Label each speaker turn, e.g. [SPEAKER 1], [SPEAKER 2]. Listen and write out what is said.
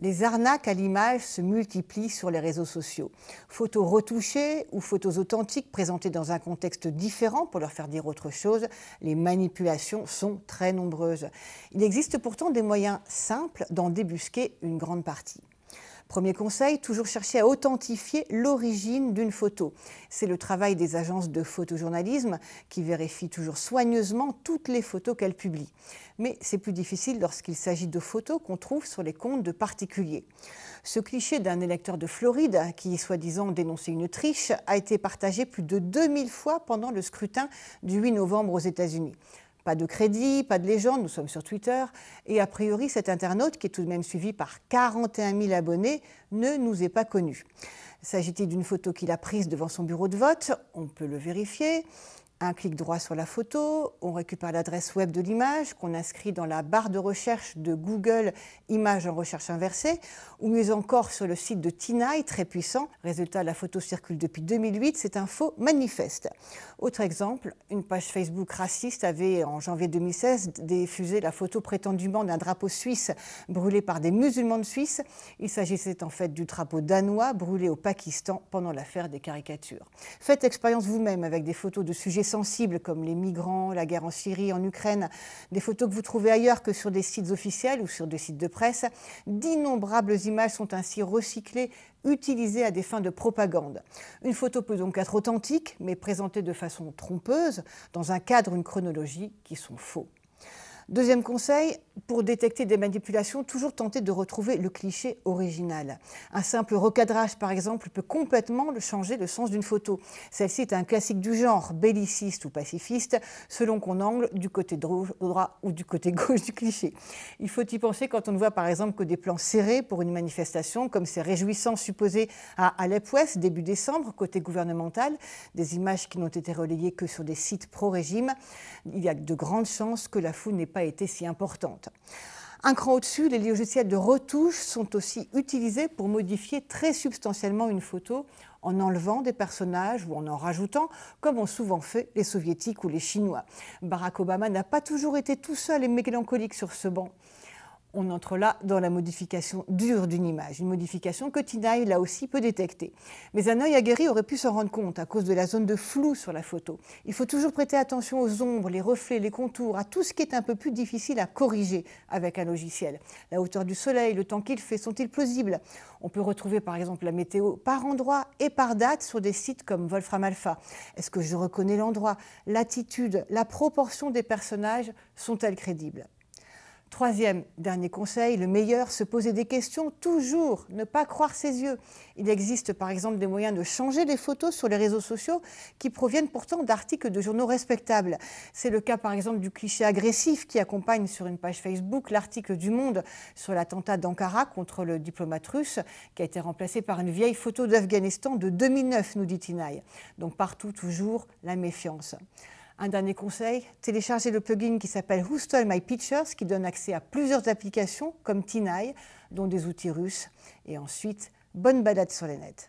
[SPEAKER 1] Les arnaques à l'image se multiplient sur les réseaux sociaux. Photos retouchées ou photos authentiques présentées dans un contexte différent pour leur faire dire autre chose, les manipulations sont très nombreuses. Il existe pourtant des moyens simples d'en débusquer une grande partie. Premier conseil, toujours chercher à authentifier l'origine d'une photo. C'est le travail des agences de photojournalisme qui vérifient toujours soigneusement toutes les photos qu'elles publient. Mais c'est plus difficile lorsqu'il s'agit de photos qu'on trouve sur les comptes de particuliers. Ce cliché d'un électeur de Floride qui, soi-disant, dénonçait une triche a été partagé plus de 2000 fois pendant le scrutin du 8 novembre aux États-Unis pas de crédit, pas de légende, nous sommes sur Twitter. Et a priori, cet internaute, qui est tout de même suivi par 41 000 abonnés, ne nous est pas connu. S'agit-il d'une photo qu'il a prise devant son bureau de vote On peut le vérifier un clic droit sur la photo, on récupère l'adresse web de l'image qu'on inscrit dans la barre de recherche de Google Images en recherche inversée, ou mieux encore sur le site de Tinae, très puissant. Résultat, la photo circule depuis 2008, c'est un faux manifeste. Autre exemple, une page Facebook raciste avait en janvier 2016 diffusé la photo prétendument d'un drapeau suisse brûlé par des musulmans de Suisse. Il s'agissait en fait du drapeau danois brûlé au Pakistan pendant l'affaire des caricatures. Faites expérience vous-même avec des photos de sujets sensibles comme les migrants, la guerre en Syrie, en Ukraine, des photos que vous trouvez ailleurs que sur des sites officiels ou sur des sites de presse, d'innombrables images sont ainsi recyclées utilisées à des fins de propagande. Une photo peut donc être authentique, mais présentée de façon trompeuse, dans un cadre, une chronologie qui sont faux. Deuxième conseil, pour détecter des manipulations, toujours tenter de retrouver le cliché original. Un simple recadrage, par exemple, peut complètement changer le sens d'une photo. Celle-ci est un classique du genre, belliciste ou pacifiste, selon qu'on angle du côté droit ou du côté gauche du cliché. Il faut y penser quand on ne voit, par exemple, que des plans serrés pour une manifestation, comme ces réjouissants supposés à alep début décembre, côté gouvernemental, des images qui n'ont été relayées que sur des sites pro-régime. Il y a de grandes chances que la foule n'ait pas été si importante. Un cran au-dessus, les logiciels de retouche sont aussi utilisés pour modifier très substantiellement une photo en enlevant des personnages ou en en rajoutant, comme ont souvent fait les soviétiques ou les chinois. Barack Obama n'a pas toujours été tout seul et mélancolique sur ce banc on entre là dans la modification dure d'une image, une modification que Tinaï, là aussi, peut détecter. Mais un œil aguerri aurait pu s'en rendre compte à cause de la zone de flou sur la photo. Il faut toujours prêter attention aux ombres, les reflets, les contours, à tout ce qui est un peu plus difficile à corriger avec un logiciel. La hauteur du soleil, le temps qu'il fait, sont-ils plausibles On peut retrouver par exemple la météo par endroit et par date sur des sites comme Wolfram Alpha. Est-ce que je reconnais l'endroit L'attitude, la proportion des personnages sont-elles crédibles Troisième, dernier conseil, le meilleur, se poser des questions, toujours ne pas croire ses yeux. Il existe par exemple des moyens de changer des photos sur les réseaux sociaux qui proviennent pourtant d'articles de journaux respectables. C'est le cas par exemple du cliché agressif qui accompagne sur une page Facebook l'article du Monde sur l'attentat d'Ankara contre le diplomate russe qui a été remplacé par une vieille photo d'Afghanistan de 2009, nous dit Tinaï. Donc partout toujours la méfiance. Un dernier conseil, téléchargez le plugin qui s'appelle Who Stole My Pictures, qui donne accès à plusieurs applications comme Tinai, dont des outils russes. Et ensuite, bonne balade sur les nets.